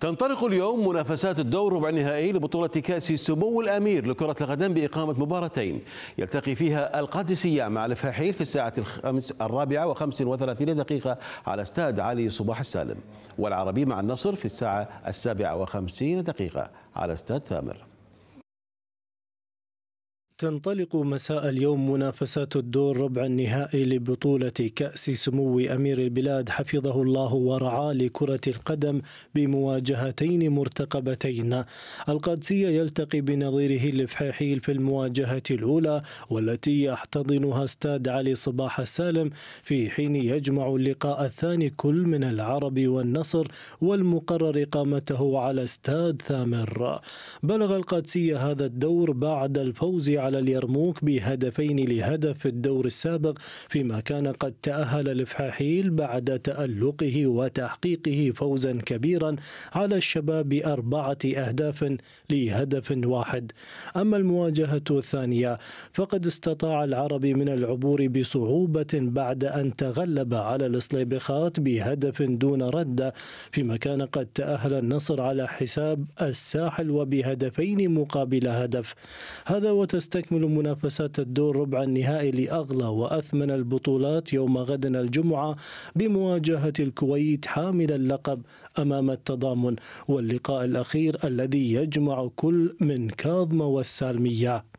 تنطلق اليوم منافسات الدور ربع النهائي لبطولة كأس سمو الأمير لكرة القدم بإقامة مباراتين يلتقي فيها القادسية مع الفحيل في الساعة الخمس الرابعة وخمس وثلاثين دقيقة على استاد علي صباح السالم والعربي مع النصر في الساعة السابعة وخمسين دقيقة على استاد ثامر تنطلق مساء اليوم منافسات الدور ربع النهائي لبطولة كأس سمو أمير البلاد حفظه الله ورعاه لكرة القدم بمواجهتين مرتقبتين القادسية يلتقي بنظيره الفحيحيل في المواجهة الأولى والتي يحتضنها استاد علي صباح السالم في حين يجمع اللقاء الثاني كل من العرب والنصر والمقرر إقامته على استاد ثامر بلغ القادسية هذا الدور بعد الفوز على اليرموك بهدفين لهدف في الدور السابق فيما كان قد تأهل الفحاحيل بعد تألقه وتحقيقه فوزا كبيرا على الشباب بأربعة أهداف لهدف واحد أما المواجهة الثانية فقد استطاع العربي من العبور بصعوبة بعد أن تغلب على الإصليبخات بهدف دون ردة فيما كان قد تأهل النصر على حساب الساحل وبهدفين مقابل هدف هذا وتست تستكمل منافسات الدور ربع النهائي لأغلى وأثمن البطولات يوم غد الجمعة بمواجهة الكويت حامل اللقب أمام التضامن واللقاء الأخير الذي يجمع كل من كاظم والسالمية